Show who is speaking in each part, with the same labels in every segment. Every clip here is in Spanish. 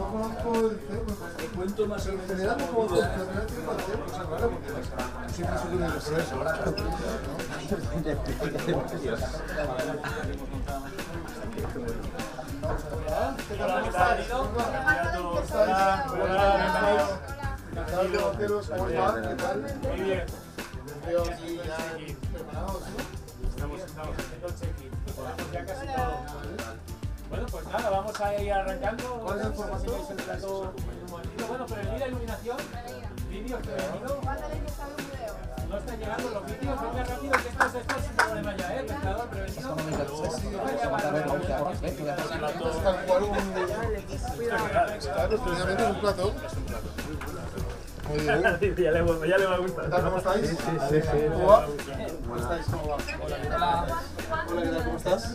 Speaker 1: no conozco el cuento más como porque siempre se tiene Hola, ¿qué tal? ¿Cómo estáis? ¿Qué tal? Muy bien. Estamos haciendo el check-in. Ya casi todo. Bueno, pues nada, vamos
Speaker 2: a ir arrancando. ¿Cuál es el formato? Bueno, pero la iluminación, vídeos prevenidos. No están llegando los vídeos, venga rápido que esto, es problema ya, ¿eh? prevenido. un ya, le, va a gustar. ¿Cómo estáis? Sí,
Speaker 1: va? Hola, Hola, ¿qué tal? ¿Cómo estás?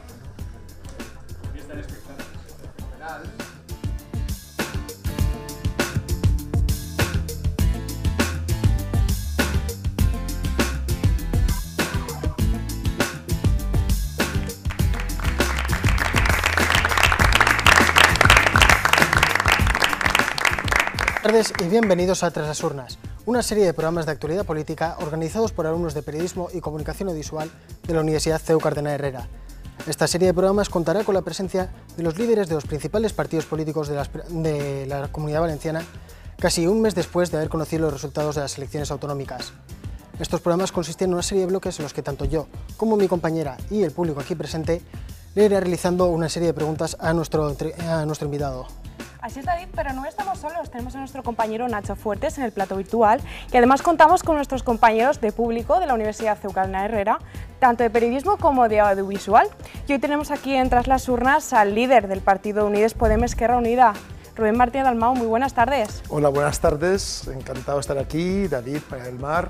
Speaker 2: y bienvenidos a Tras las Urnas, una serie de programas de actualidad política organizados por alumnos de Periodismo y Comunicación Audiovisual de la Universidad CEU Cardenal Herrera. Esta serie de programas contará con la presencia de los líderes de los principales partidos políticos de, la Comunidad Valenciana casi un mes después de haber conocido los resultados de las elecciones autonómicas. Estos programas consisten en una serie de bloques en los que tanto yo como mi compañera y el público aquí presente le realizando una serie de preguntas a nuestro invitado.
Speaker 3: Así es, David, pero no estamos solos. Tenemos a nuestro compañero Nacho Fuertes en el plato virtual y además contamos con nuestros compañeros de público de la Universidad Ceucalna Herrera, tanto de periodismo como de audiovisual. Y hoy tenemos aquí en Tras las Urnas al líder del partido Unides podemos Esquerra Unida, Rubén Martín Dalmau. Muy buenas tardes.
Speaker 1: Hola, buenas tardes. Encantado de estar aquí, David, para el Mar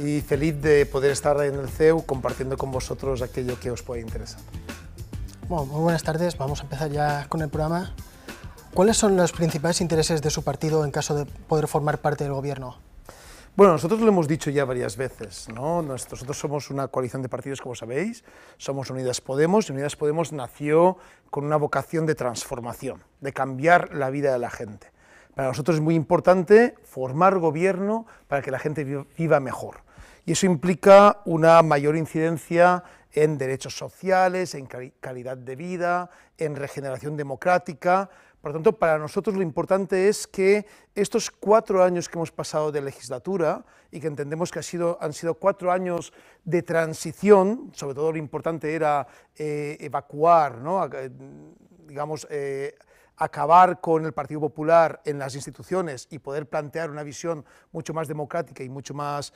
Speaker 1: y feliz de poder estar en el CEU compartiendo con vosotros aquello que os puede interesar.
Speaker 2: Bueno, muy buenas tardes. Vamos a empezar ya con el programa. ¿Cuáles son los principales intereses de su partido en caso de poder formar parte del gobierno?
Speaker 1: Bueno, nosotros lo hemos dicho ya varias veces, ¿no? Nosotros somos una coalición de partidos, como sabéis, somos Unidas Podemos, y Unidas Podemos nació con una vocación de transformación, de cambiar la vida de la gente. Para nosotros es muy importante formar gobierno para que la gente viva mejor. Y eso implica una mayor incidencia en derechos sociales, en calidad de vida, en regeneración democrática, por lo tanto, para nosotros lo importante es que estos cuatro años que hemos pasado de legislatura y que entendemos que han sido cuatro años de transición, sobre todo lo importante era eh, evacuar, eh, digamos, eh, acabar con el Partido Popular en las instituciones y poder plantear una visión mucho más democrática y mucho más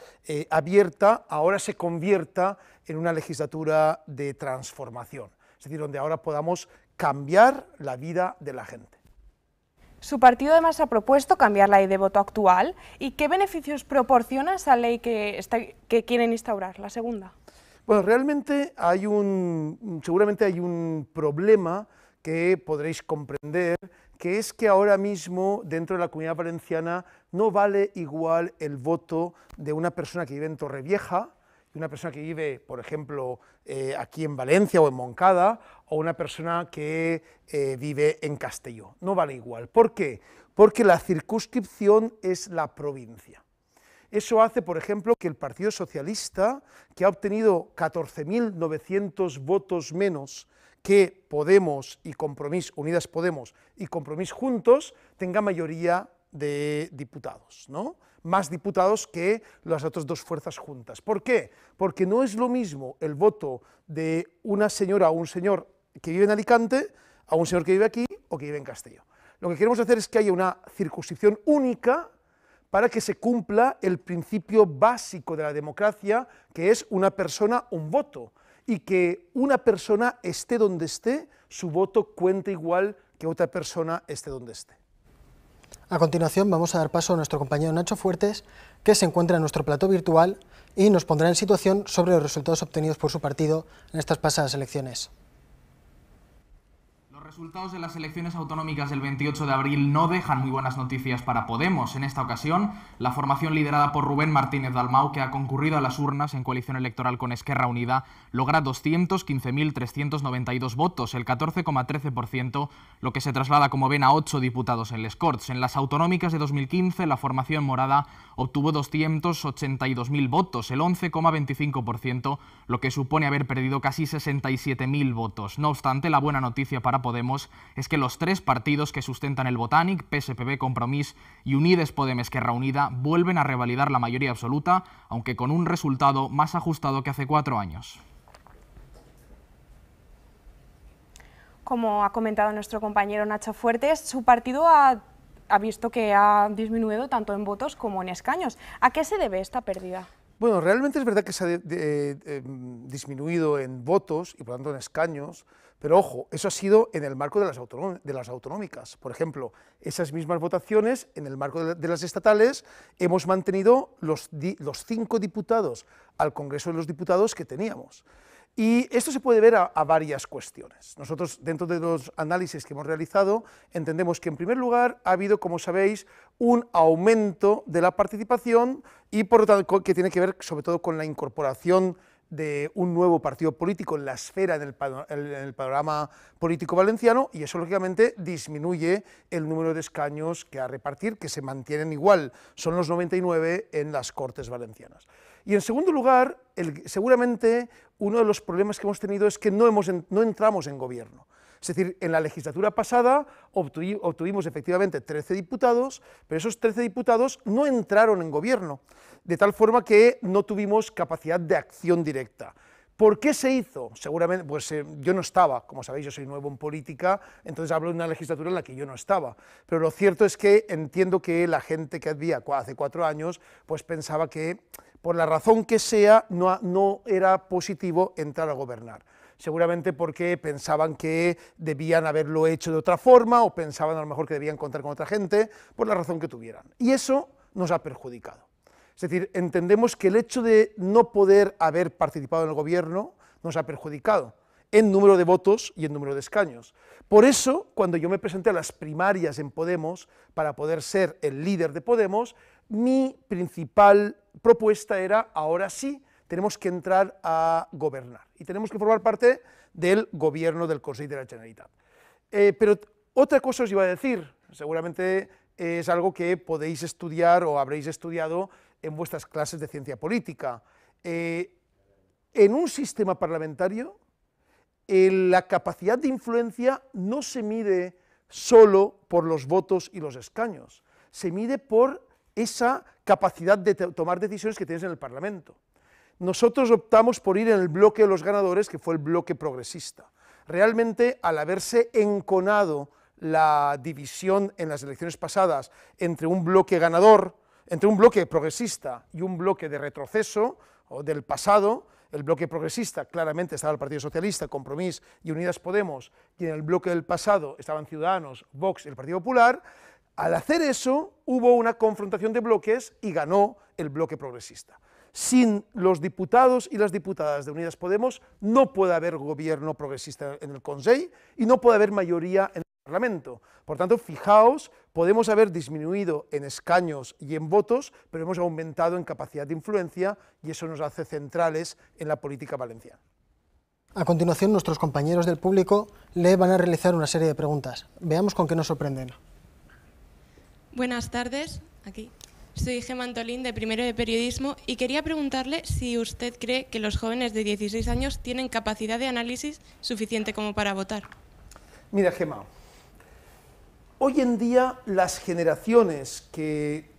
Speaker 1: abierta, ahora se convierta en una legislatura de transformación, es decir, donde ahora podamos cambiar la vida de la gente.
Speaker 3: Su partido además ha propuesto cambiar la ley de voto actual. ¿Y qué beneficios proporciona esa ley que, quieren instaurar, la segunda?
Speaker 1: Bueno, realmente hay un, seguramente hay un problema que podréis comprender, que es que ahora mismo dentro de la comunidad valenciana no vale igual el voto de una persona que vive en Torrevieja, y una persona que vive, por ejemplo, eh, aquí en Valencia o en Moncada, o una persona que eh, vive en Castelló. No vale igual. ¿Por qué? Porque la circunscripción es la provincia. Eso hace, por ejemplo, que el Partido Socialista, que ha obtenido 14.900 votos menos que Podemos y Compromís, Unidas Podemos y Compromís juntos, tenga mayoría de diputados, ¿no? Más diputados que las otras dos fuerzas juntas. ¿Por qué? Porque no es lo mismo el voto de una señora o un señor que vive en Alicante a un señor que vive aquí o que vive en Castillo. Lo que queremos hacer es que haya una circunscripción única para que se cumpla el principio básico de la democracia, que es una persona, un voto, y que una persona esté donde esté, su voto cuenta igual que otra persona esté donde esté. A
Speaker 2: continuación vamos a dar paso a nuestro compañero Nacho Fuertes, que se encuentra en nuestro plato virtual y nos pondrá en situación sobre los resultados obtenidos por su partido en estas pasadas elecciones. Los resultados de las elecciones autonómicas del 28 de abril no dejan muy buenas noticias para Podemos. En esta ocasión, la formación liderada por Rubén Martínez Dalmau, que ha concurrido a las urnas en coalición electoral con Esquerra Unida, logra 215.392 votos, el 14,13%, lo que se traslada, como ven, a 8 diputados en Les Corts. En las autonómicas de 2015, la formación morada obtuvo 282.000 votos, el 11,25%, lo que supone haber perdido casi 67.000 votos. No obstante, la buena noticia para Podemos ...es que los tres partidos que sustentan el Botánic, PSPB, Compromís y Unides Podem Esquerra Unida vuelven a revalidar la mayoría absoluta, aunque con un resultado más ajustado que hace cuatro años.
Speaker 3: Como ha comentado nuestro compañero Nacho Fuertes, su partido ha, visto que ha disminuido tanto en votos como en escaños. ¿A qué se debe esta pérdida?
Speaker 1: Bueno, realmente es verdad que se ha eh, disminuido en votos y por lo tanto en escaños, pero ojo, eso ha sido en el marco de las, autonómicas. Por ejemplo, esas mismas votaciones, en el marco de, las estatales, hemos mantenido los, cinco diputados al Congreso de los Diputados que teníamos. Y esto se puede ver a, a varias cuestiones. Nosotros, dentro de los análisis que hemos realizado, entendemos que, en primer lugar, ha habido, como sabéis, un aumento de la participación y, por lo tanto, que tiene que ver sobre todo con la incorporación de un nuevo partido político en la esfera, en el, panorama político valenciano, y eso lógicamente disminuye el número de escaños que a repartir, que se mantienen igual, son los 99 en las Cortes Valencianas. Y en segundo lugar, seguramente uno de los problemas que hemos tenido es que no, hemos, no entramos en gobierno. Es decir, en la legislatura pasada obtuvimos efectivamente 13 diputados, pero esos 13 diputados no entraron en gobierno, de tal forma que no tuvimos capacidad de acción directa. ¿Por qué se hizo? Seguramente, pues eh, yo no estaba, como sabéis, yo soy nuevo en política, entonces hablo de una legislatura en la que yo no estaba. Pero lo cierto es que entiendo que la gente que había hace cuatro años, pues pensaba que por la razón que sea, no era positivo entrar a gobernar seguramente porque pensaban que debían haberlo hecho de otra forma o pensaban a lo mejor que debían contar con otra gente, por la razón que tuvieran. Y eso nos ha perjudicado. Es decir, entendemos que el hecho de no poder haber participado en el gobierno nos ha perjudicado en número de votos y en número de escaños. Por eso, cuando yo me presenté a las primarias en Podemos para poder ser el líder de Podemos, mi principal propuesta era, ahora sí, tenemos que entrar a gobernar y tenemos que formar parte del gobierno del Consejo de la Generalitat. Eh, pero otra cosa os iba a decir, seguramente es algo que podéis estudiar o habréis estudiado en vuestras clases de ciencia política. Eh, en un sistema parlamentario, eh, la capacidad de influencia no se mide solo por los votos y los escaños, se mide por esa capacidad de tomar decisiones que tienes en el Parlamento. Nosotros optamos por ir en el bloque de los ganadores, que fue el bloque progresista. Realmente, al haberse enconado la división en las elecciones pasadas entre un bloque ganador, entre un bloque progresista y un bloque de retroceso o del pasado, el bloque progresista claramente estaba el Partido Socialista, Compromís y Unidas Podemos, y en el bloque del pasado estaban Ciudadanos, Vox y el Partido Popular, al hacer eso hubo una confrontación de bloques y ganó el bloque progresista sin los diputados y las diputadas de Unidas Podemos no puede haber gobierno progresista en el Consejo y no puede haber mayoría en el Parlamento. Por tanto, fijaos, podemos haber disminuido en escaños y en votos, pero hemos aumentado en capacidad de influencia y eso nos hace centrales en la política valenciana.
Speaker 2: A continuación, nuestros compañeros del público le van a realizar una serie de preguntas. Veamos con qué nos sorprenden.
Speaker 1: Buenas
Speaker 3: tardes. Aquí. Soy Antolín, de primero de periodismo y quería preguntarle si usted cree que los jóvenes de 16 años tienen capacidad de análisis suficiente como para votar.
Speaker 1: Mira, Gemma, hoy en día las generaciones que,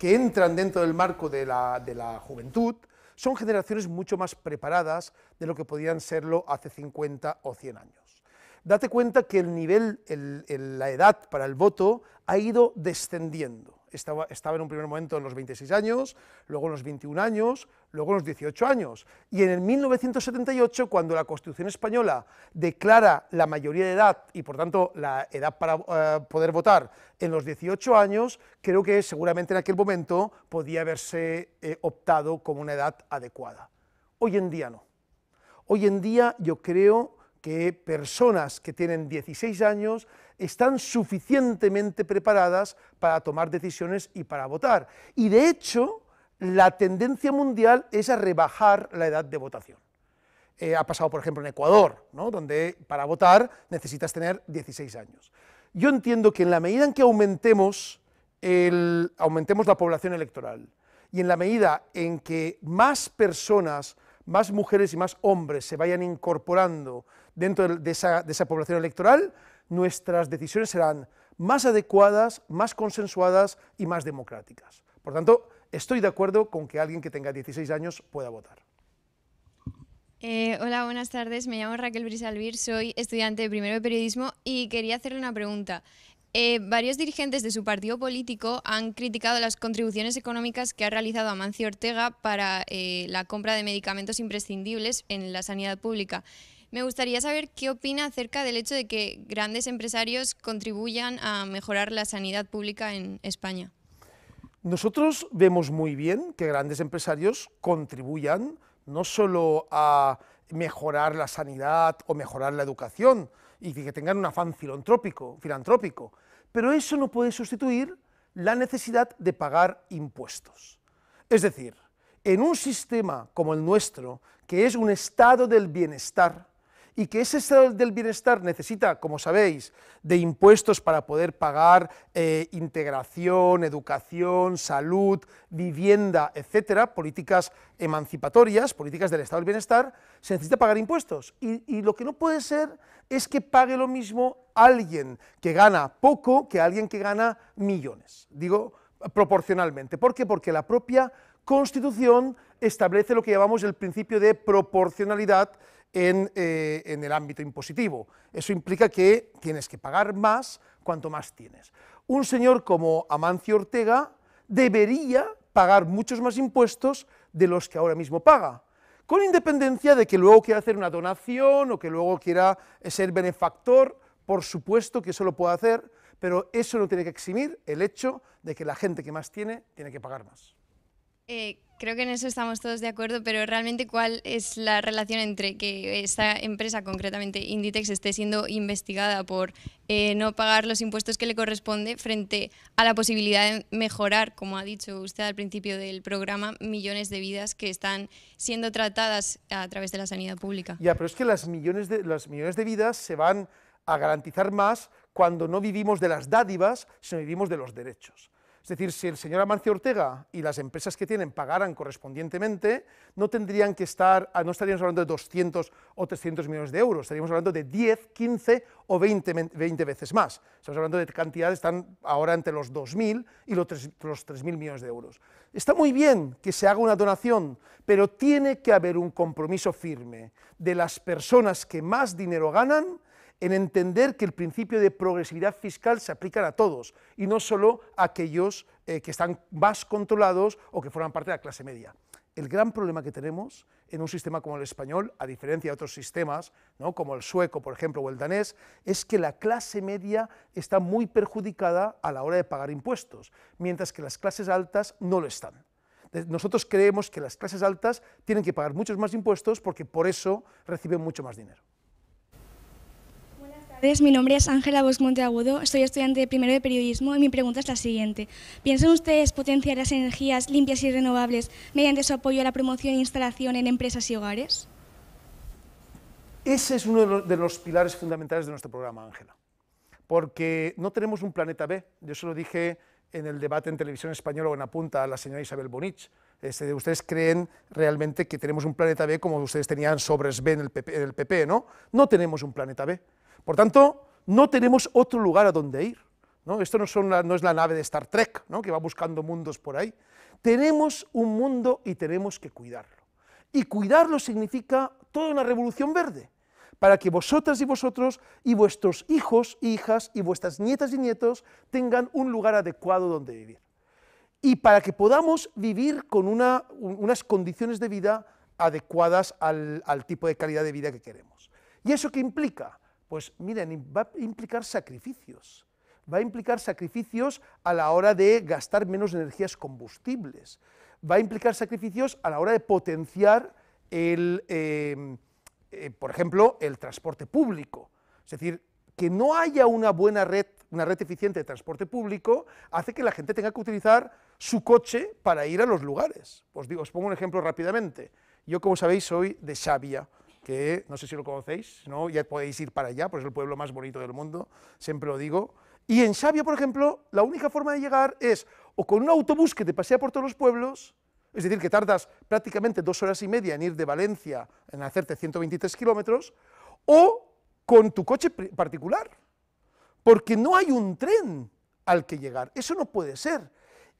Speaker 1: entran dentro del marco de la, juventud son generaciones mucho más preparadas de lo que podían serlo hace 50 o 100 años date cuenta que el nivel, la edad para el voto ha ido descendiendo estaba, en un primer momento en los 26 años, luego en los 21 años, luego en los 18 años. Y en el 1978, cuando la Constitución española declara la mayoría de edad y por tanto la edad para eh, poder votar en los 18 años, creo que seguramente en aquel momento podía haberse eh, optado como una edad adecuada. Hoy en día no. Hoy en día yo creo que personas que tienen 16 años están suficientemente preparadas para tomar decisiones y para votar. Y de hecho, la tendencia mundial es a rebajar la edad de votación. Eh, ha pasado, por ejemplo, en Ecuador, donde para votar necesitas tener 16 años. Yo entiendo que en la medida en que aumentemos, el, aumentemos la población electoral y en la medida en que más personas, más mujeres y más hombres se vayan incorporando dentro de esa, población electoral, nuestras decisiones serán más adecuadas, más consensuadas y más democráticas. Por tanto, estoy de acuerdo con que alguien que tenga 16 años pueda votar.
Speaker 4: Eh, hola, buenas tardes. Me llamo Raquel Brisalvir, soy estudiante de primero de periodismo y quería hacerle una pregunta. Eh, varios dirigentes de su partido político han criticado las contribuciones económicas que ha realizado Amancio Ortega para eh, la compra de medicamentos imprescindibles en la sanidad pública. Me gustaría saber qué opina acerca del hecho de que grandes empresarios contribuyan a mejorar la sanidad pública en
Speaker 1: España. Nosotros vemos muy bien que grandes empresarios contribuyan no solo a mejorar la sanidad o mejorar la educación y que tengan un afán filantrópico, filantrópico pero eso no puede sustituir la necesidad de pagar impuestos. Es decir, en un sistema como el nuestro, que es un estado del bienestar, y que ese estado del bienestar necesita, como sabéis, de impuestos para poder pagar eh, integración, educación, salud, vivienda, etcétera, políticas emancipatorias, políticas del estado del bienestar, se necesita pagar impuestos. Y, y lo que no puede ser es que pague lo mismo alguien que gana poco que alguien que gana millones. Digo, proporcionalmente. ¿Por qué? Porque la propia Constitución establece lo que llamamos el principio de proporcionalidad eh, en, el ámbito impositivo. Eso implica que tienes que pagar más cuanto más tienes. Un señor como Amancio Ortega debería pagar muchos más impuestos de los que ahora mismo paga, con independencia de que luego quiera hacer una donación o que luego quiera eh, ser benefactor, por supuesto que eso lo puede hacer, pero eso no tiene que eximir el hecho de que la gente que más tiene tiene que pagar más.
Speaker 4: Eh, creo que en eso estamos todos de acuerdo, pero realmente cuál es la relación entre que esta empresa, concretamente Inditex, esté siendo investigada por eh, no pagar los impuestos que le corresponde frente a la posibilidad de mejorar, como ha dicho usted al principio del programa, millones de vidas que están siendo tratadas a través de la sanidad pública.
Speaker 1: Ya, pero es que las millones de, las millones de vidas se van a garantizar más cuando no vivimos de las dádivas, sino vivimos de los derechos. Es decir, si el señor Amancio Ortega y las empresas que tienen pagaran correspondientemente, no tendrían que estar, ah, no estaríamos hablando de 200 o 300 millones de euros, estaríamos hablando de 10, 15 o 20, 20 veces más. Estamos hablando de cantidades que están ahora entre los 2.000 y los 3.000 millones de euros. Está muy bien que se haga una donación, pero tiene que haber un compromiso firme de las personas que más dinero ganan en entender que el principio de progresividad fiscal se aplica a todos y no solo a aquellos eh, que están más controlados o que forman parte de la clase media. El gran problema que tenemos en un sistema como el español, a diferencia de otros sistemas, como el sueco, por ejemplo, o el danés, es que la clase media está muy perjudicada a la hora de pagar impuestos, mientras que las clases altas no lo están nosotros creemos que las clases altas tienen que pagar muchos más impuestos porque por eso reciben mucho más dinero
Speaker 3: mi nombre es Ángela Bosmonte Monteagudo. soy estudiante de primero de periodismo y mi pregunta es la siguiente. ¿Piensan ustedes potenciar las energías limpias y renovables mediante su apoyo a la promoción e instalación en empresas y hogares?
Speaker 1: Ese es uno de los, pilares fundamentales de nuestro programa, Ángela, porque no tenemos un planeta B, yo se lo dije en el debate en televisión española o en Apunta a la señora Isabel Bonich, este, ustedes creen realmente que tenemos un planeta B como ustedes tenían sobres B en en el PP ¿no? No tenemos un planeta B. Por tanto, no tenemos otro lugar a donde ir. Esto no, es la nave de Star Trek, que va buscando mundos por ahí. Tenemos un mundo y tenemos que cuidarlo. Y cuidarlo significa toda una revolución verde, para que vosotras y vosotros y vuestros hijos hijas y vuestras nietas y nietos tengan un lugar adecuado donde vivir. Y para que podamos vivir con unas condiciones de vida adecuadas al, al tipo de calidad de vida que queremos. ¿Y eso qué implica? Pues miren, va a implicar sacrificios. Va a implicar sacrificios a la hora de gastar menos energías combustibles. Va a implicar sacrificios a la hora de potenciar el, em, eh, por ejemplo, el transporte público. Es decir, que no haya una buena red, una red eficiente de transporte público, hace que la gente tenga que utilizar su coche para ir a los lugares. Os, digo, os pongo un ejemplo rápidamente. Yo, como sabéis, soy de Xavia, que no sé si lo conocéis, ¿no? ya podéis ir para allá, pues es el pueblo más bonito del mundo, siempre lo digo. Y en Xavia, por ejemplo, la única forma de llegar es o con un autobús que te pasea por todos los pueblos, es decir, que tardas prácticamente dos horas y media en ir de Valencia, en hacerte 123 kilómetros, o con tu coche particular, porque no hay un tren al que llegar. Eso no puede ser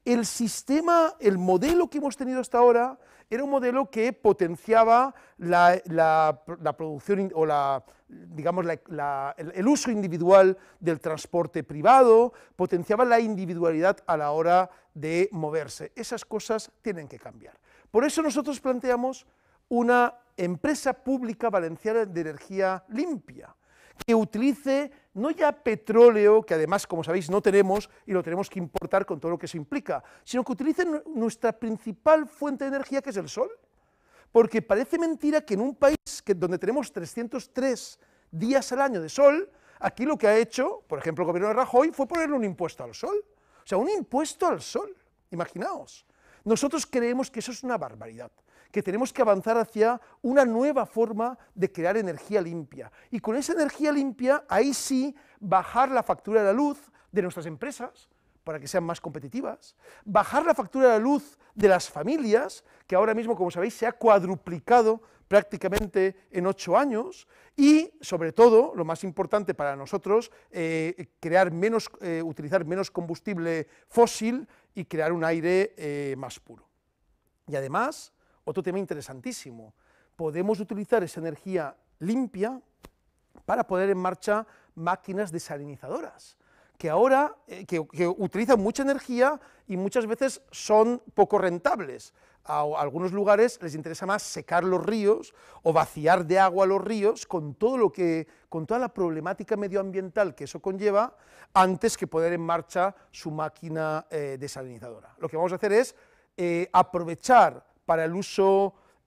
Speaker 1: el sistema, el modelo que hemos tenido hasta ahora, era un modelo que potenciaba la, producción o el, uso individual del transporte privado, potenciaba la individualidad a la hora de moverse. Esas cosas tienen que cambiar. Por eso nosotros planteamos una empresa pública valenciana de energía limpia, que utilice no ya petróleo, que además, como sabéis, no tenemos y lo tenemos que importar con todo lo que se implica, sino que utilice nuestra principal fuente de energía, que es el sol. Porque parece mentira que en un país donde tenemos 303 días al año de sol, aquí lo que ha hecho, por ejemplo, el gobierno de Rajoy, fue ponerle un impuesto al sol. O sea, un impuesto al sol, imaginaos. Nosotros creemos que eso es una barbaridad que tenemos que avanzar hacia una nueva forma de crear energía limpia. Y con esa energía limpia, ahí sí, bajar la factura de la luz de nuestras empresas para que sean más competitivas, bajar la factura de la luz de las familias, que ahora mismo, como sabéis, se ha cuadruplicado prácticamente en ocho años y, sobre todo, lo más importante para nosotros, eh, crear menos, eh, utilizar menos combustible fósil y crear un aire eh, más puro. Y además, otro tema interesantísimo. Podemos utilizar esa energía limpia para poner en marcha máquinas desalinizadoras, que ahora eh, que, utilizan mucha energía y muchas veces son poco rentables. A, algunos lugares les interesa más secar los ríos o vaciar de agua los ríos con todo lo que con toda la problemática medioambiental que eso conlleva antes que poner en marcha su máquina eh, desalinizadora. Lo que vamos a hacer es eh, aprovechar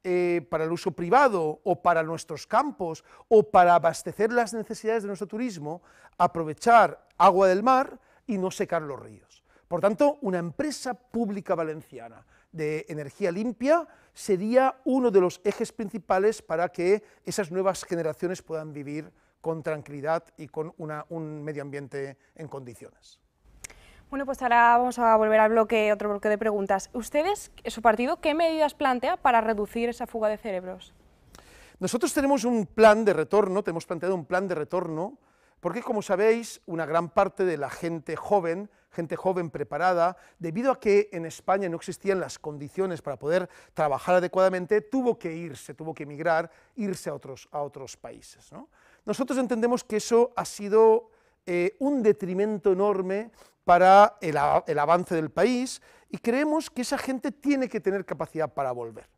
Speaker 1: eh, para el uso, privado o para nuestros campos o para abastecer las necesidades de nuestro turismo, aprovechar agua del mar y no secar los ríos. Por tanto, una empresa pública valenciana de energía limpia sería uno de los ejes principales para que esas nuevas generaciones puedan vivir con tranquilidad y con un medio ambiente en condiciones.
Speaker 3: Bueno, pues ahora vamos a volver al bloque, otro bloque de preguntas. ¿Ustedes, su partido, qué medidas plantea para reducir esa fuga de cerebros?
Speaker 1: Nosotros tenemos un plan de retorno, tenemos planteado un plan de retorno, porque como sabéis, una gran parte de la gente joven, gente joven preparada, debido a que en España no existían las condiciones para poder trabajar adecuadamente, tuvo que irse, tuvo que emigrar, irse a otros, a otros países. Nosotros entendemos que eso ha sido eh, un detrimento enorme para el, avance del país y creemos que esa gente tiene que tener capacidad para volver.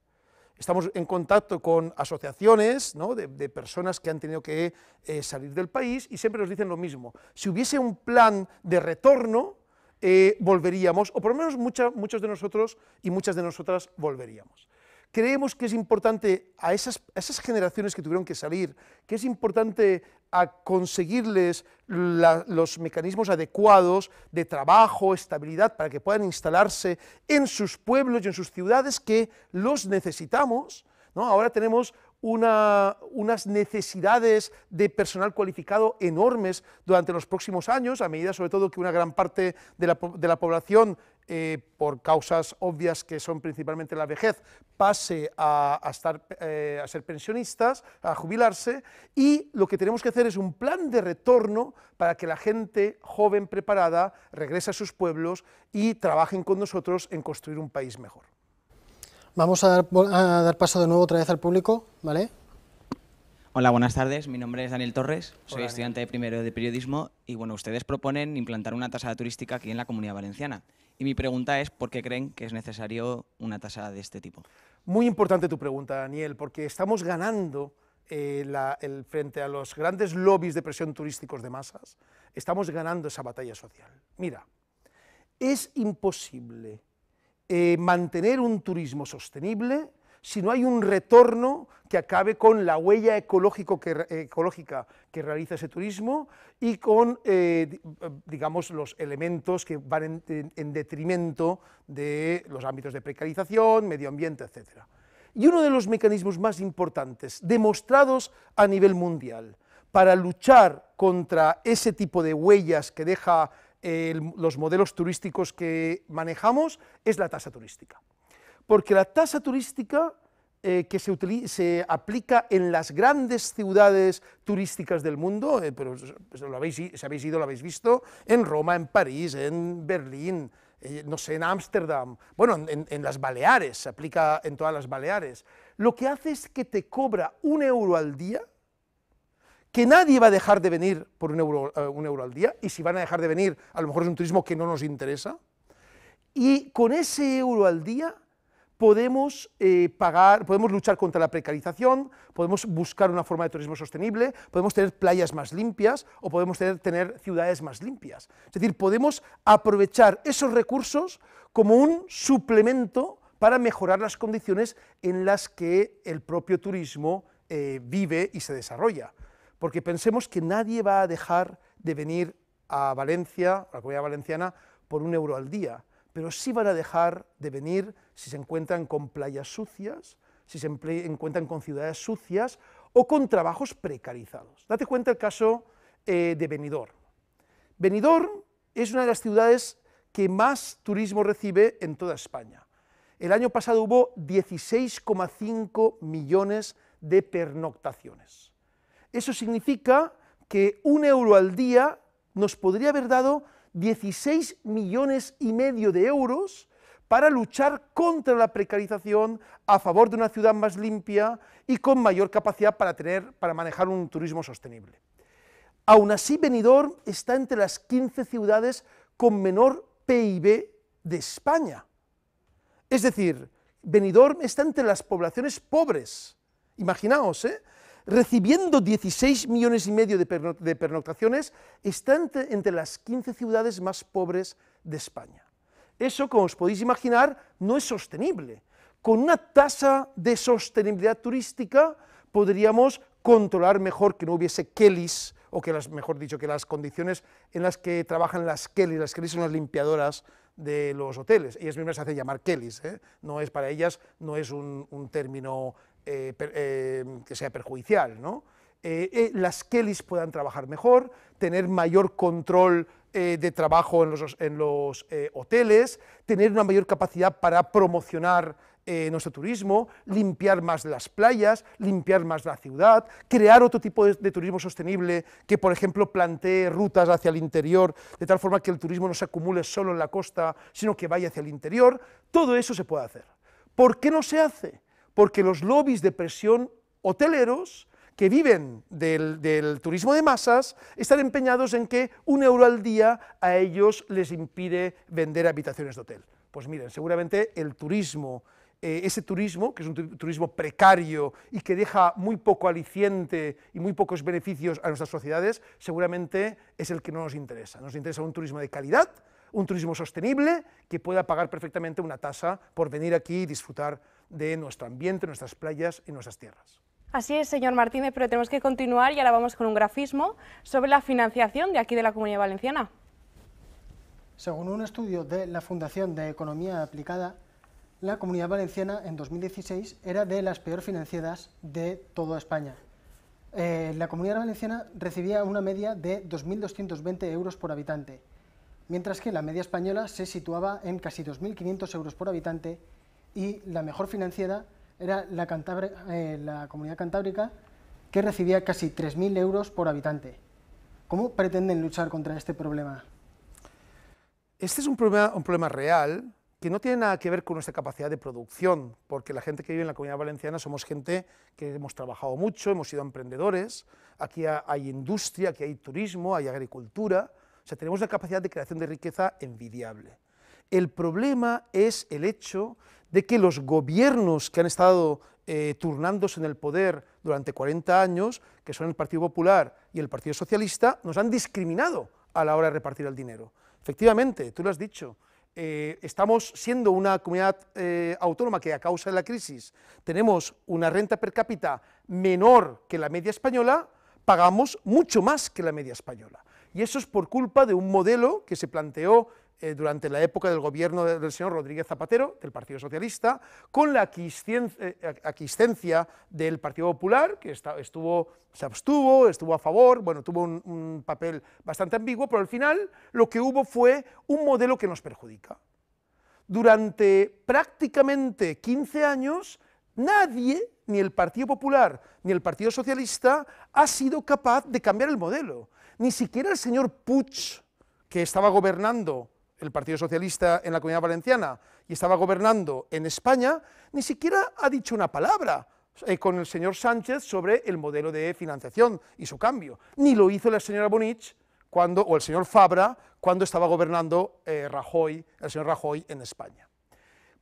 Speaker 1: Estamos en contacto con asociaciones de, personas que han tenido que eh, salir del país y siempre nos dicen lo mismo. Si hubiese un plan de retorno, eh, volveríamos, o por lo menos muchos de nosotros y muchas de nosotras volveríamos. Creemos que es importante a esas, esas generaciones que tuvieron que salir, que es importante conseguirles los mecanismos adecuados de trabajo, estabilidad, para que puedan instalarse en sus pueblos y en sus ciudades que los necesitamos. ¿no? Ahora tenemos una, unas necesidades de personal cualificado enormes durante los próximos años, a medida sobre todo que una gran parte de la, de la población eh, por causas obvias que son principalmente la vejez, pase a, estar, eh, a ser pensionistas, a jubilarse, y lo que tenemos que hacer es un plan de retorno para que la gente joven preparada regrese a sus pueblos y trabajen con nosotros en construir un país mejor.
Speaker 2: Vamos a dar, a dar paso de nuevo otra vez al público, ¿vale?
Speaker 3: Hola, buenas tardes. Mi nombre es Daniel Torres, soy estudiante de primero de periodismo y bueno, ustedes proponen implantar una tasa turística aquí en la Comunidad Valenciana. Y mi pregunta es, ¿por qué creen que es necesario una tasa de este tipo?
Speaker 1: Muy importante tu pregunta, Daniel, porque estamos ganando eh, el, frente a los grandes lobbies de presión turísticos de masas, estamos ganando esa batalla social. Mira, es imposible eh, mantener un turismo sostenible si no hay un retorno que acabe con la huella ecológica que realiza ese turismo y con, eh, digamos, los elementos que van en, detrimento de los ámbitos de precarización, medio ambiente, etc. Y uno de los mecanismos más importantes, demostrados a nivel mundial, para luchar contra ese tipo de huellas que deja eh, los modelos turísticos que manejamos, es la tasa turística porque la tasa turística eh, que se, se, aplica en las grandes ciudades turísticas del mundo, eh, pero lo habéis, si habéis ido, lo habéis visto, en Roma, en París, en Berlín, eh, no sé, en Ámsterdam, bueno, en, en, las Baleares, se aplica en todas las Baleares, lo que hace es que te cobra un euro al día, que nadie va a dejar de venir por un euro, un euro al día, y si van a dejar de venir, a lo mejor es un turismo que no nos interesa, y con ese euro al día podemos eh, pagar, podemos luchar contra la precarización, podemos buscar una forma de turismo sostenible, podemos tener playas más limpias o podemos tener, ciudades más limpias. Es decir, podemos aprovechar esos recursos como un suplemento para mejorar las condiciones en las que el propio turismo eh, vive y se desarrolla. Porque pensemos que nadie va a dejar de venir a Valencia, a la comunidad valenciana, por un euro al día pero sí van a dejar de venir si se encuentran con playas sucias, si se encuentran con ciudades sucias o con trabajos precarizados. Date cuenta el caso eh, de Benidorm. Benidorm es una de las ciudades que más turismo recibe en toda España. El año pasado hubo 16,5 millones de pernoctaciones. Eso significa que un euro al día nos podría haber dado 16 millones y medio de euros para luchar contra la precarización a favor de una ciudad más limpia y con mayor capacidad para, tener, para manejar un turismo sostenible. Aún así, Benidorm está entre las 15 ciudades con menor PIB de España. Es decir, Benidorm está entre las poblaciones pobres. Imaginaos, ¿eh? recibiendo 16 millones y medio de, pernoctaciones, está entre, las 15 ciudades más pobres de España. Eso, como os podéis imaginar, no es sostenible. Con una tasa de sostenibilidad turística podríamos controlar mejor que no hubiese Kellys, o que las, mejor dicho, que las condiciones en las que trabajan las Kellys, las Kellys son las limpiadoras de los hoteles, ellas mismas se hacen llamar Kellys, ¿eh? no es para ellas, no es un término eh, eh, que sea perjudicial, ¿no? Eh, las Kellys puedan trabajar mejor, tener mayor control de trabajo en los, hoteles, tener una mayor capacidad para promocionar nuestro turismo, limpiar más las playas, limpiar más la ciudad, crear otro tipo de, turismo sostenible que, por ejemplo, plantee rutas hacia el interior, de tal forma que el turismo no se acumule solo en la costa, sino que vaya hacia el interior. Todo eso se puede hacer. ¿Por qué no se hace? porque los lobbies de presión hoteleros que viven del, turismo de masas están empeñados en que un euro al día a ellos les impide vender habitaciones de hotel. Pues miren, seguramente el turismo, eh, ese turismo, que es un turismo precario y que deja muy poco aliciente y muy pocos beneficios a nuestras sociedades, seguramente es el que no nos interesa. Nos interesa un turismo de calidad, un turismo sostenible que pueda pagar perfectamente una tasa por venir aquí y disfrutar de nuestro ambiente, nuestras playas y nuestras tierras.
Speaker 3: Así es, señor Martínez, pero tenemos que continuar y ahora vamos con un grafismo sobre la financiación de aquí de la Comunidad Valenciana.
Speaker 2: Según un estudio de la Fundación de Economía Aplicada, la Comunidad Valenciana en 2016 era de las peor financiadas de toda España. Eh, la Comunidad Valenciana recibía una media de 2.220 euros por habitante, mientras que la media española se situaba en casi 2.500 euros por habitante y la mejor financiada era la, eh, comunidad cantábrica, que recibía casi 3.000 euros por habitante. ¿Cómo
Speaker 1: pretenden luchar contra este problema? Este es un problema, un problema real que no tiene nada que ver con nuestra capacidad de producción, porque la gente que vive en la comunidad valenciana somos gente que hemos trabajado mucho, hemos sido emprendedores, aquí hay industria, aquí hay turismo, hay agricultura, sea, tenemos una capacidad de creación de riqueza envidiable. El problema es el hecho de que los gobiernos que han estado eh, turnándose en el poder durante 40 años, que son el Partido Popular y el Partido Socialista, nos han discriminado a la hora de repartir el dinero. Efectivamente, tú lo has dicho, eh, estamos siendo una comunidad eh, autónoma que a causa de la crisis tenemos una renta per cápita menor que la media española, pagamos mucho más que la media española. Y eso es por culpa de un modelo que se planteó eh, durante la época del gobierno del señor Rodríguez Zapatero, del Partido Socialista, con la aquiescencia eh, del Partido Popular, que estuvo, se abstuvo, estuvo a favor, bueno, tuvo un, un papel bastante ambiguo, pero al final lo que hubo fue un modelo que nos perjudica. Durante prácticamente 15 años, nadie, ni el Partido Popular ni el Partido Socialista, ha sido capaz de cambiar el modelo. Ni siquiera el señor Puig, que estaba gobernando el Partido Socialista en la Comunidad Valenciana y estaba gobernando en España, ni siquiera ha dicho una palabra eh, con el señor Sánchez sobre el modelo de financiación y su cambio. Ni lo hizo la señora Bonich cuando, o el señor Fabra cuando estaba gobernando eh, Rajoy, el señor Rajoy en España.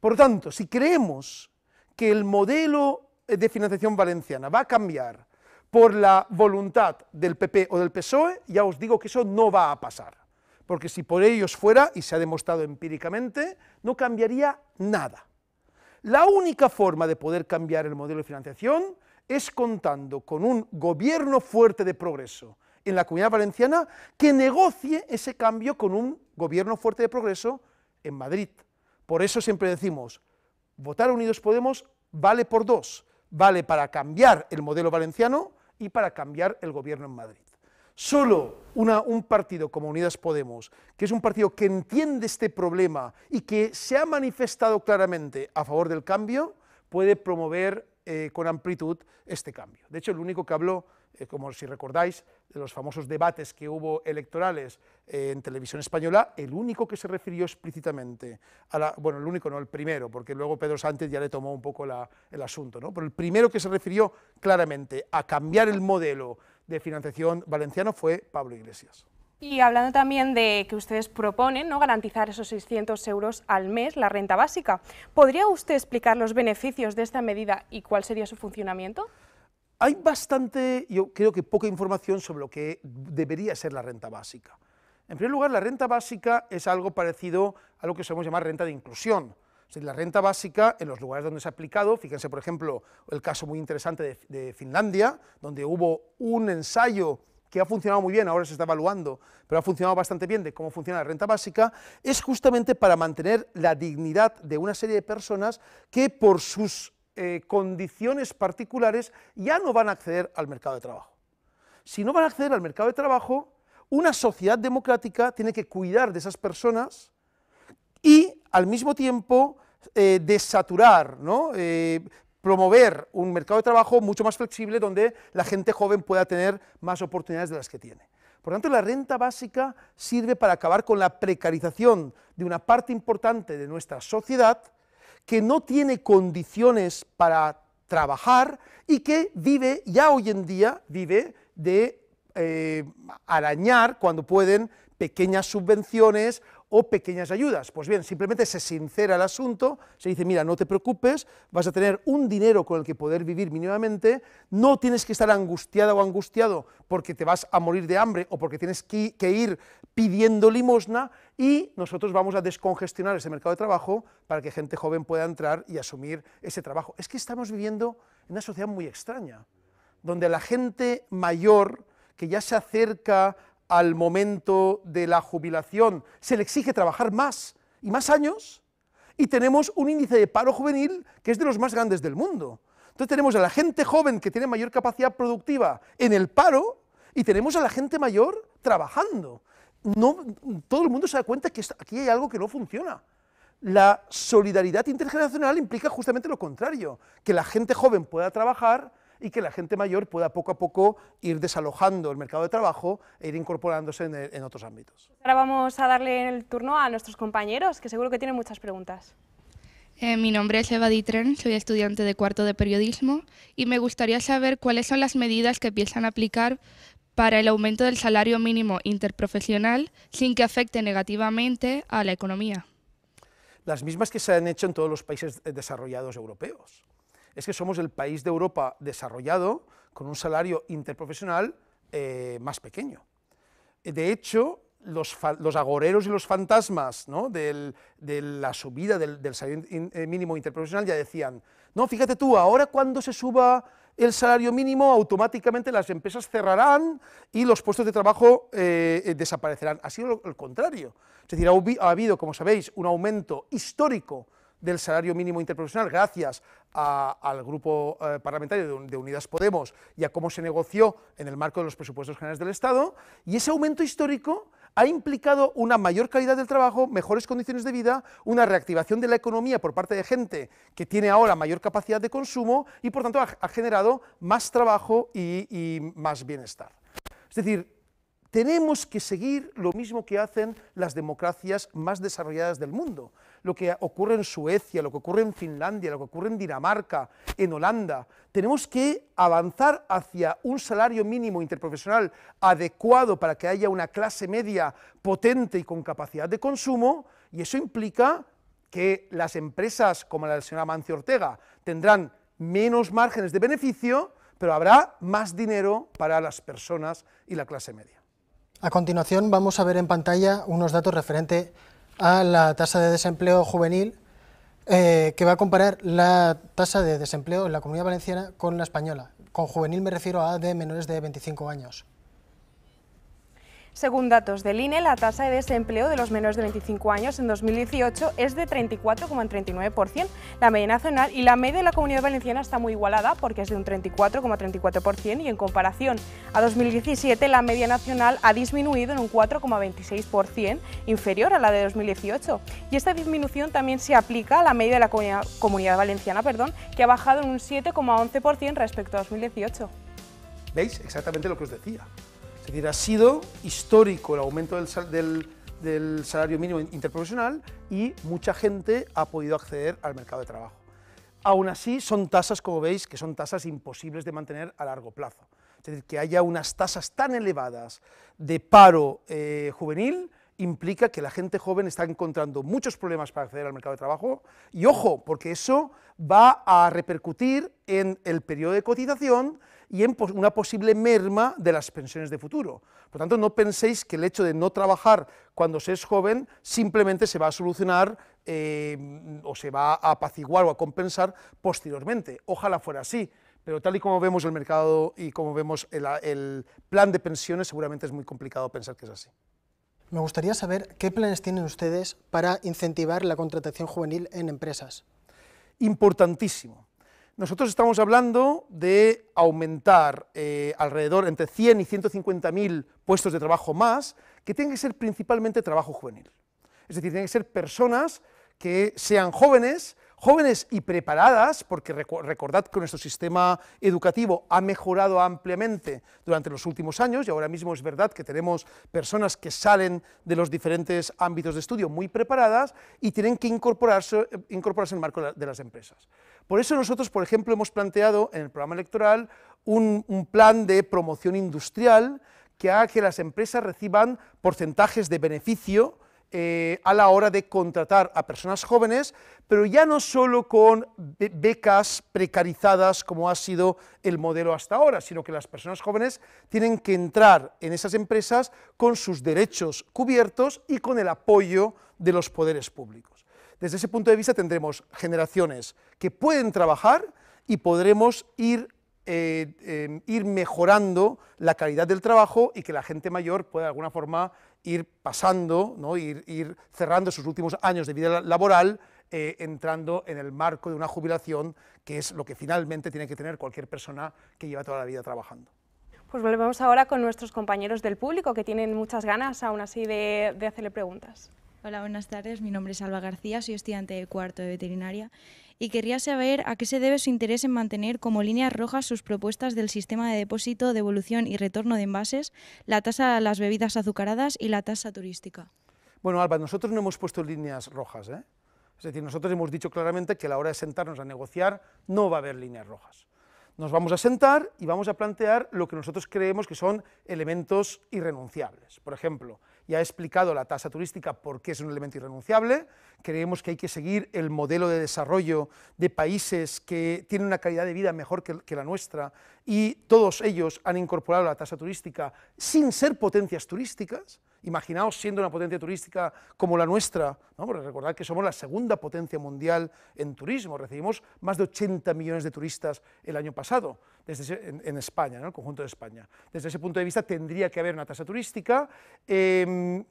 Speaker 1: Por tanto, si creemos que el modelo eh, de financiación valenciana va a cambiar por la voluntad del PP o del PSOE, ya os digo que eso no va a pasar. Porque si por ellos fuera, y se ha demostrado empíricamente, no cambiaría nada. La única forma de poder cambiar el modelo de financiación es contando con un gobierno fuerte de progreso en la Comunidad Valenciana que negocie ese cambio con un gobierno fuerte de progreso en Madrid. Por eso siempre decimos, votar a Unidos Podemos vale por dos, vale para cambiar el modelo valenciano y para cambiar el gobierno en Madrid. Solo un partido como Unidas Podemos, que es un partido que entiende este problema y que se ha manifestado claramente a favor del cambio, puede promover eh, con amplitud este cambio. De hecho, el único que habló eh, como si recordáis, de los famosos debates que hubo electorales eh, en televisión española, el único que se refirió explícitamente a la, bueno, el único no, el primero, porque luego Pedro Sánchez ya le tomó un poco el asunto, ¿no? Pero el primero que se refirió claramente a cambiar el modelo de financiación valenciano fue Pablo Iglesias.
Speaker 3: Y hablando también de que ustedes proponen ¿no? garantizar esos 600 euros al mes, la renta básica, ¿podría usted explicar los beneficios de esta medida y cuál sería su
Speaker 1: funcionamiento? Hay bastante, yo creo que poca información sobre lo que debería ser la renta básica. En primer lugar, la renta básica es algo parecido a lo que solemos llamar renta de inclusión. la renta básica en los lugares donde se ha aplicado, fíjense por ejemplo el caso muy interesante de, de Finlandia, donde hubo un ensayo que ha funcionado muy bien, ahora se está evaluando, pero ha funcionado bastante bien de cómo funciona la renta básica, es justamente para mantener la dignidad de una serie de personas que por sus eh, condiciones particulares ya no van a acceder al mercado de trabajo. Si no van a acceder al mercado de trabajo, una sociedad democrática tiene que cuidar de esas personas y al mismo tiempo eh, desaturar, eh, promover un mercado de trabajo mucho más flexible donde la gente joven pueda tener más oportunidades de las que tiene. Por tanto, la renta básica sirve para acabar con la precarización de una parte importante de nuestra sociedad que no tiene condiciones para trabajar y que vive, ya hoy en día, vive de eh, arañar cuando pueden pequeñas subvenciones o pequeñas ayudas. Pues bien, simplemente se sincera el asunto, se dice, mira, no te preocupes, vas a tener un dinero con el que poder vivir mínimamente, no tienes que estar angustiada o angustiado porque te vas a morir de hambre o porque tienes que, que ir pidiendo limosna y nosotros vamos a descongestionar ese mercado de trabajo para que gente joven pueda entrar y asumir ese trabajo. Es que estamos viviendo en una sociedad muy extraña, donde la gente mayor que ya se acerca al momento de la jubilación se le exige trabajar más y más años y tenemos un índice de paro juvenil que es de los más grandes del mundo. Entonces tenemos a la gente joven que tiene mayor capacidad productiva en el paro y tenemos a la gente mayor trabajando. todo el mundo se da cuenta que aquí hay algo que no funciona. La solidaridad intergeneracional implica justamente lo contrario, que la gente joven pueda trabajar y que la gente mayor pueda poco a poco ir desalojando el mercado de trabajo e ir incorporándose en, otros ámbitos. Pues
Speaker 3: ahora vamos a darle el turno a nuestros compañeros, que seguro que tienen muchas preguntas. Eh, mi nombre es Eva Ditren, soy estudiante de cuarto de periodismo y me gustaría saber cuáles son las medidas que piensan aplicar para el aumento del salario mínimo interprofesional sin que afecte negativamente a la economía.
Speaker 1: Las mismas que se han hecho en todos los países desarrollados europeos es que somos el país de Europa desarrollado con un salario interprofesional eh, más pequeño. De hecho, los, agoreros y los fantasmas de la subida del, salario eh, mínimo interprofesional ya decían, no, fíjate tú, ahora cuando se suba el salario mínimo, automáticamente las empresas cerrarán y los puestos de trabajo eh, desaparecerán. Ha sido lo, contrario. Es decir, ha habido, como sabéis, un aumento histórico del salario mínimo interprofesional gracias al grupo eh, parlamentario de, Unidas Podemos y a cómo se negoció en el marco de los presupuestos generales del Estado, y ese aumento histórico ha implicado una mayor calidad del trabajo, mejores condiciones de vida, una reactivación de la economía por parte de gente que tiene ahora mayor capacidad de consumo y por tanto ha, generado más trabajo y más bienestar. Es decir, tenemos que seguir lo mismo que hacen las democracias más desarrolladas del mundo, lo que ocurre en Suecia, lo que ocurre en Finlandia, lo que ocurre en Dinamarca, en Holanda. Tenemos que avanzar hacia un salario mínimo interprofesional adecuado para que haya una clase media potente y con capacidad de consumo, y eso implica que las empresas como la del señor Amancio Ortega tendrán menos márgenes de beneficio, pero habrá más dinero para las personas y la clase media.
Speaker 2: A continuación vamos a ver en pantalla unos datos referentes a la tasa de desempleo juvenil eh, que va a comparar la tasa de desempleo en la Comunidad Valenciana con la española. Con juvenil me refiero a de menores de 25 años.
Speaker 3: Según datos del INE, la tasa de desempleo de los menores de 25 años en 2018 es de 34,39%. La media nacional y la media de la Comunidad Valenciana está muy igualada porque es de un 34,34% y en comparación a 2017 la media nacional ha disminuido en un 4,26% inferior a la de 2018. Y esta disminución también se aplica a la media de la Comunidad, Valenciana, perdón, que ha bajado en un 7,11% respecto a 2018.
Speaker 1: ¿Veis? Exactamente lo que os decía. Es decir, ha sido histórico el aumento del, salario mínimo interprofesional y mucha gente ha podido acceder al mercado de trabajo. Aún así, son tasas, como veis, que son tasas imposibles de mantener a largo plazo. Es decir, que haya unas tasas tan elevadas de paro eh, juvenil implica que la gente joven está encontrando muchos problemas para acceder al mercado de trabajo y ojo, porque eso va a repercutir en el periodo de cotización y en una posible merma de las pensiones de futuro. Por tanto, no penséis que el hecho de no trabajar cuando se es joven simplemente se va a solucionar em, o se va a apaciguar o a compensar posteriormente. Ojalá fuera así pero tal y como vemos el mercado y como vemos el, plan de pensiones, seguramente es muy complicado pensar que es así.
Speaker 2: Me gustaría saber qué planes tienen ustedes para incentivar la contratación
Speaker 1: juvenil en empresas. Importantísimo. Nosotros estamos hablando de aumentar eh, alrededor entre 100 y 150 mil puestos de trabajo más, que tienen que ser principalmente trabajo juvenil. Es decir, tienen que ser personas que sean jóvenes, jóvenes y preparadas, porque recordad que nuestro sistema educativo ha mejorado ampliamente durante los últimos años y ahora mismo es verdad que tenemos personas que salen de los diferentes ámbitos de estudio muy preparadas y tienen que incorporarse, incorporarse en el marco de las empresas. Por eso nosotros, por ejemplo, hemos planteado en el programa electoral un, un plan de promoción industrial que haga que las empresas reciban porcentajes de beneficio eh, a la hora de contratar a personas jóvenes, pero ya no solo con becas precarizadas como ha sido el modelo hasta ahora, sino que las personas jóvenes tienen que entrar en esas empresas con sus derechos cubiertos y con el apoyo de los poderes públicos. Desde ese punto de vista tendremos generaciones que pueden trabajar y podremos ir eh, em, ir mejorando la calidad del trabajo y que la gente mayor pueda de alguna forma ir pasando, ¿no? ir, ir cerrando sus últimos años de vida laboral, eh, entrando en el marco de una jubilación, que es lo que finalmente tiene que tener cualquier persona que lleva toda la vida trabajando.
Speaker 3: Pues volvemos ahora con nuestros compañeros del público, que tienen muchas ganas aún así de, de hacerle preguntas. Hola, buenas tardes. Mi nombre es Alba García, soy estudiante de cuarto de veterinaria y querría saber a qué se debe su interés en mantener como líneas rojas sus propuestas del sistema de depósito, devolución y retorno de envases, la tasa a las bebidas azucaradas y la tasa turística.
Speaker 1: Bueno, Alba, nosotros no hemos puesto líneas rojas. ¿eh? Es decir, nosotros hemos dicho claramente que a la hora de sentarnos a negociar no va a haber líneas rojas. Nos vamos a sentar y vamos a plantear lo que nosotros creemos que son elementos irrenunciables. Por ejemplo, ya he explicado la tasa turística porque es un elemento irrenunciable. Creemos que hay que seguir el modelo de desarrollo de países que tienen una calidad de vida mejor que la nuestra y todos ellos han incorporado la tasa turística sin ser potencias turísticas Imaginaos siendo una potencia turística como la nuestra, recordad que somos la segunda potencia mundial en turismo, recibimos más de 80 millones de turistas el año pasado desde en, España, en el conjunto de España. Desde ese punto de vista tendría que haber una tasa turística. Em,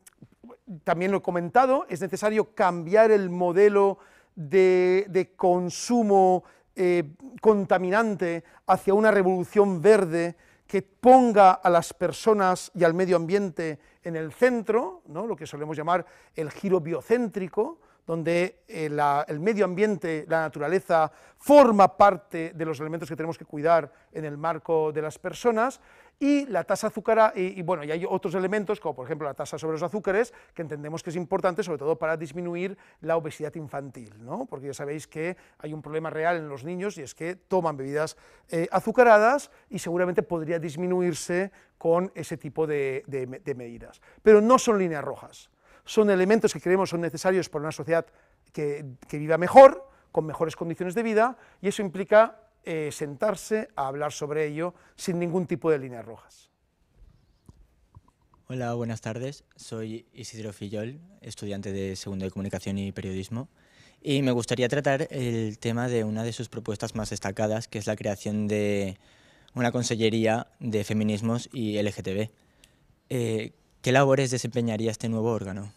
Speaker 1: también lo he comentado, es necesario cambiar el modelo de, consumo eh, contaminante hacia una revolución verde que ponga a las personas y al medio ambiente en el centro, ¿no? lo que solemos llamar el giro biocéntrico, donde eh, el medio ambiente, la naturaleza, forma parte de los elementos que tenemos que cuidar en el marco de las personas, y la tasa azucarada, y, bueno, hay otros elementos, como por ejemplo la tasa sobre los azúcares, que entendemos que es importante, sobre todo para disminuir la obesidad infantil, ¿no? porque ya sabéis que hay un problema real en los niños y es que toman bebidas eh, azucaradas y seguramente podría disminuirse con ese tipo de medidas. Pero no son líneas rojas son elementos que creemos son necesarios para una sociedad que, viva mejor, con mejores condiciones de vida, y eso implica eh, sentarse a hablar sobre ello sin ningún tipo de líneas rojas.
Speaker 4: Hola, buenas tardes. Soy Isidro Fillol, estudiante de Segundo de Comunicación y Periodismo, y me gustaría tratar el tema de una de sus propuestas más destacadas, que es la creación de una consellería de feminismos y LGTB. Eh, ¿Qué labores desempeñaría este nuevo órgano?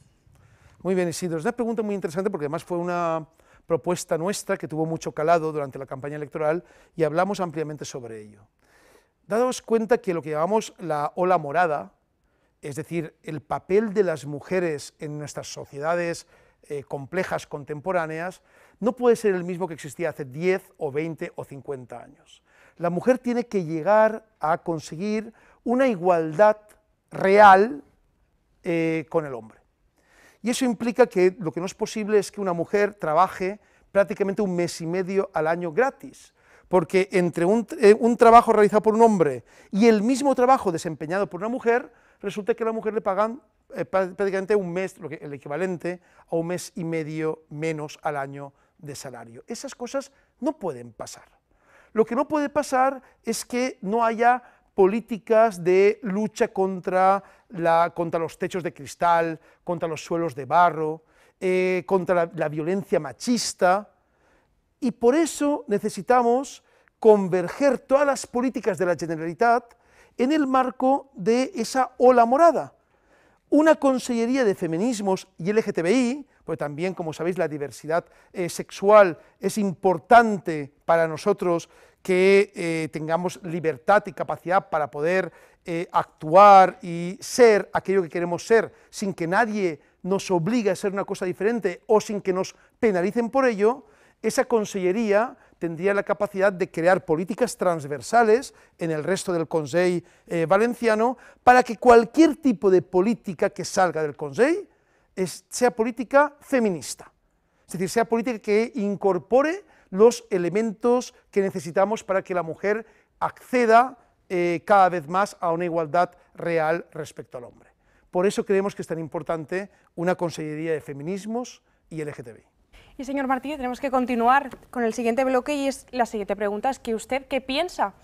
Speaker 1: Muy bien, Isidro. Es una pregunta muy interesante porque además fue una propuesta nuestra que tuvo mucho calado durante la campaña electoral y hablamos ampliamente sobre ello. Dados cuenta que lo que llamamos la ola morada, es decir, el papel de las mujeres en nuestras sociedades eh, complejas contemporáneas, no puede ser el mismo que existía hace 10 o 20 o 50 años. La mujer tiene que llegar a conseguir una igualdad real eh, con el hombre. Y eso implica que lo que no es posible es que una mujer trabaje prácticamente un mes y medio al año gratis, porque entre un, eh, trabajo realizado por un hombre y el mismo trabajo desempeñado por una mujer, resulta que a la mujer le pagan eh, prácticamente un mes, el equivalente a un mes y medio menos al año de salario. Esas cosas no pueden pasar. Lo que no puede pasar es que no haya políticas de lucha contra, la, contra los techos de cristal, contra los suelos de barro, eh, contra la, violencia machista, y por eso necesitamos converger todas las políticas de la Generalitat en el marco de esa ola morada. Una consellería de feminismos y LGTBI, pues también, como sabéis, la diversidad eh, sexual es importante para nosotros que eh, tengamos libertad y capacidad para poder eh, actuar y ser aquello que queremos ser, sin que nadie nos obligue a ser una cosa diferente o sin que nos penalicen por ello, esa consellería tendría la capacidad de crear políticas transversales en el resto del Consell eh, valenciano para que cualquier tipo de política que salga del Consell sea política feminista, es decir, sea política que incorpore los elementos que necesitamos para que la mujer acceda eh, cada vez más a una igualdad real respecto al hombre. Por eso creemos que es tan importante una Consellería de Feminismos y LGTBI.
Speaker 3: Y señor Martínez, tenemos que continuar con el siguiente bloque y es la siguiente pregunta, es que usted qué piensa,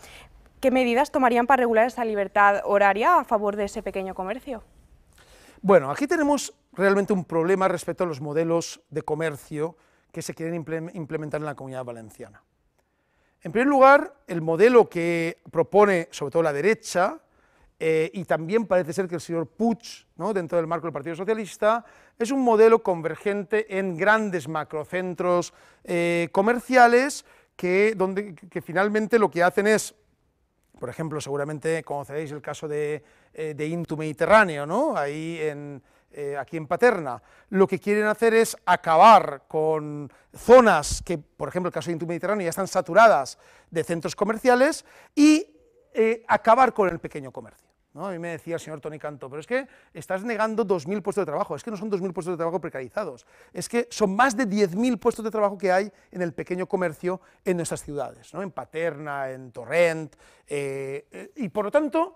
Speaker 3: qué medidas tomarían para regular esa libertad horaria a favor de ese pequeño comercio.
Speaker 1: Bueno, aquí tenemos realmente un problema respecto a los modelos de comercio que se quieren implementar en la comunidad valenciana. En primer lugar, el modelo que propone, sobre todo la derecha, eh, y también parece ser que el señor Puig, dentro del marco del Partido Socialista, es un modelo convergente en grandes macrocentros eh, comerciales que, donde, finalmente lo que hacen es, por ejemplo, seguramente conoceréis el caso de, eh, Intu Mediterráneo, ¿no? ahí en, eh, aquí en Paterna, lo que quieren hacer es acabar con zonas que, por ejemplo, el caso de Intu Mediterráneo, ya están saturadas de centros comerciales y eh, acabar con el pequeño comercio. ¿no? A mí me decía el señor Tony Canto, pero es que estás negando 2.000 puestos de trabajo, es que no son 2.000 puestos de trabajo precarizados, es que son más de 10.000 puestos de trabajo que hay en el pequeño comercio en nuestras ciudades, ¿no? en Paterna, en Torrent, eh, y por lo tanto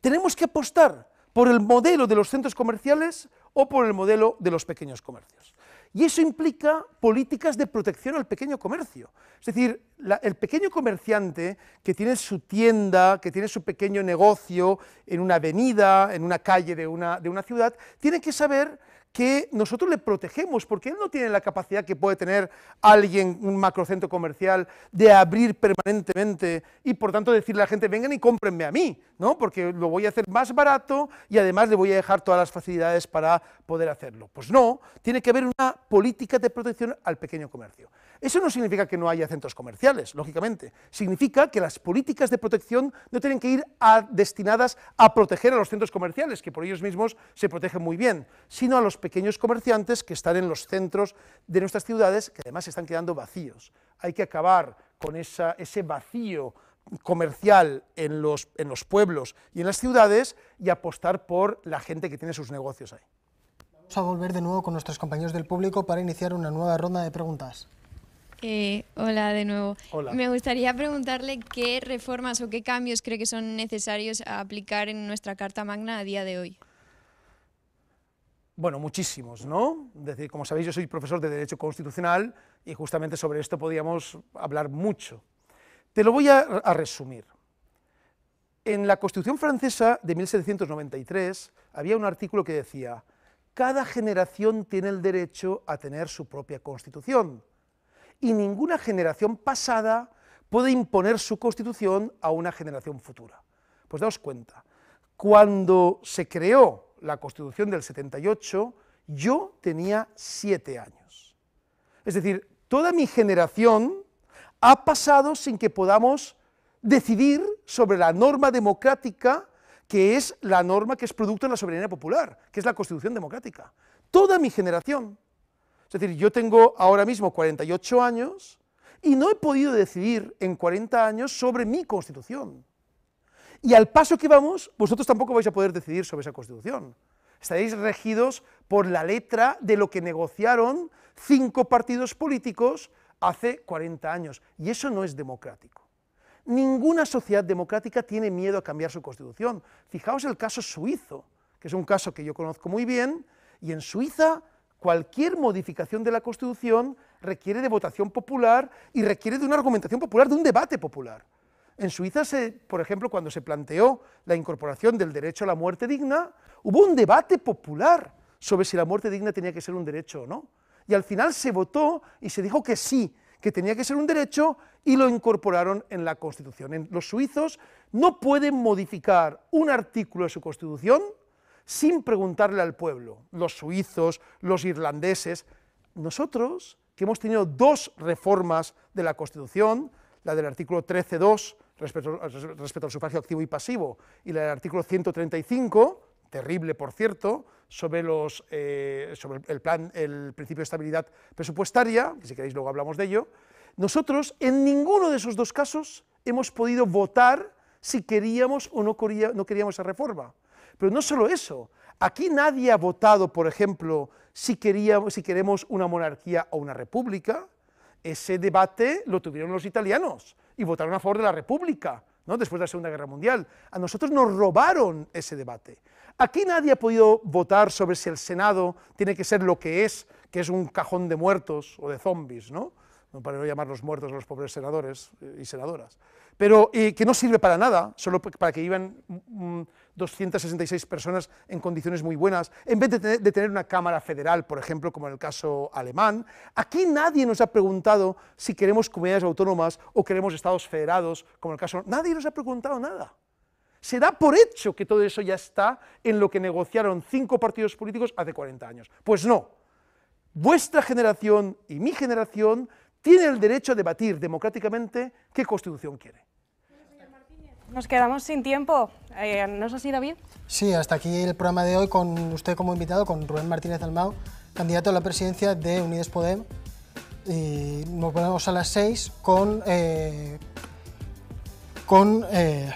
Speaker 1: tenemos que apostar por el modelo de los centros comerciales o por el modelo de los pequeños comercios. Y eso implica políticas de protección al pequeño comercio. Es decir, el pequeño comerciante que tiene su tienda, que tiene su pequeño negocio en una avenida, en una calle de una, de una ciudad, tiene que saber que nosotros le protegemos, porque él no tiene la capacidad que puede tener alguien, un macrocentro comercial, de abrir permanentemente y por tanto decirle a la gente, vengan y cómprenme a mí, ¿no? porque lo voy a hacer más barato y además le voy a dejar todas las facilidades para poder hacerlo. Pues no, tiene que haber una política de protección al pequeño comercio. Eso no significa que no haya centros comerciales, lógicamente, significa que las políticas de protección no tienen que ir destinadas a proteger a los centros comerciales, que por ellos mismos se protegen muy bien, sino a los pequeños comerciantes que están en los centros de nuestras ciudades, que además están quedando vacíos. Hay que acabar con ese vacío comercial en los, pueblos y en las ciudades y apostar por la gente que tiene sus negocios ahí.
Speaker 2: Vamos a volver de nuevo con nuestros compañeros del público para iniciar una nueva ronda de preguntas.
Speaker 4: Eh, hola de nuevo. Me gustaría preguntarle qué reformas o qué cambios cree que son necesarios aplicar en nuestra Carta Magna a día de hoy.
Speaker 1: Bueno, muchísimos, ¿no? Es decir, como sabéis, yo soy profesor de Derecho Constitucional y justamente sobre esto podíamos hablar mucho. Te lo voy a, a resumir. En la Constitución francesa de 1793 había un artículo que decía, cada generación tiene el derecho a tener su propia Constitución y ninguna generación pasada puede imponer su Constitución a una generación futura. Pues daos cuenta, cuando se creó la Constitución del 78, yo tenía siete años. Es decir, toda mi generación ha pasado sin que podamos decidir sobre la norma democrática que es la norma que es producto de la soberanía popular, que es la Constitución democrática. Toda mi generación. Es decir, yo tengo ahora mismo 48 años y no he podido decidir en 40 años sobre mi Constitución. Y al paso que vamos, vosotros tampoco vais a poder decidir sobre esa constitución. Estaréis regidos por la letra de lo que negociaron cinco partidos políticos hace 40 años. Y eso no es democrático. Ninguna sociedad democrática tiene miedo a cambiar su constitución. Fijaos el caso suizo, que es un caso que yo conozco muy bien, y en Suiza cualquier modificación de la constitución requiere de votación popular y requiere de una argumentación popular, de un debate popular. En Suiza, se, por ejemplo, cuando se planteó la incorporación del derecho a la muerte digna, hubo un debate popular sobre si la muerte digna tenía que ser un derecho o no. Y al final se votó y se dijo que sí, que tenía que ser un derecho y lo incorporaron en la Constitución. los suizos no pueden modificar un artículo de su Constitución sin preguntarle al pueblo. Los suizos, los irlandeses, nosotros que hemos tenido dos reformas de la Constitución, la del artículo 13.2 respecto, al sufragio activo y pasivo, y el artículo 135, terrible por cierto, sobre, los, eh, sobre el, plan, el principio de estabilidad presupuestaria, que si queréis luego hablamos de ello, nosotros en ninguno de esos dos casos hemos podido votar si queríamos o no, no queríamos esa reforma. Pero no solo eso, aquí nadie ha votado, por ejemplo, si, queríamos, si queremos una monarquía o una república. Ese debate lo tuvieron los italianos y votaron a favor de la República, ¿no? después de la Segunda Guerra Mundial. A nosotros nos robaron ese debate. Aquí nadie ha podido votar sobre si el Senado tiene que ser lo que es, que es un cajón de muertos o de zombies, ¿no? para no llamar los muertos a los pobres senadores eh, y senadoras, pero eh, que no sirve para nada, solo para que vivan 266 personas en condiciones muy buenas, en vez de tener, una Cámara Federal, por ejemplo, como en el caso alemán. Aquí nadie nos ha preguntado si queremos comunidades autónomas o queremos estados federados, como en el caso... Nadie nos ha preguntado nada. Se da por hecho que todo eso ya está en lo que negociaron cinco partidos políticos hace 40 años. Pues no. Vuestra generación y mi generación tiene el derecho a debatir democráticamente qué constitución quiere.
Speaker 3: Nos quedamos sin tiempo. Eh, ¿nos ha es bien? David?
Speaker 2: Sí, hasta aquí el programa de hoy con usted como invitado, con Rubén Martínez Almao, candidato a la presidencia de Unides Podem. Y nos volvemos a las seis con... Eh, con... Eh,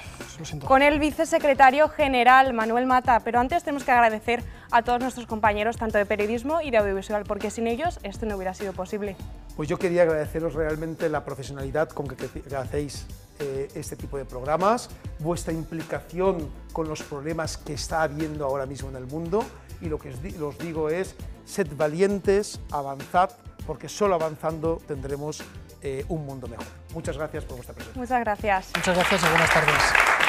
Speaker 3: con el vicesecretario general Manuel Mata. Pero antes tenemos que agradecer a todos nuestros compañeros, tanto de periodismo y de audiovisual, porque sin ellos esto no hubiera sido posible.
Speaker 1: Pues yo quería agradeceros realmente la profesionalidad con que hacéis eh, este tipo de programas, vuestra implicación con los problemas que está habiendo ahora mismo en el mundo y lo que os digo es, sed valientes, avanzad, porque solo avanzando tendremos eh, un mundo mejor. Muchas gracias por vuestra presencia.
Speaker 3: Muchas gracias.
Speaker 1: Muchas gracias y buenas
Speaker 2: tardes.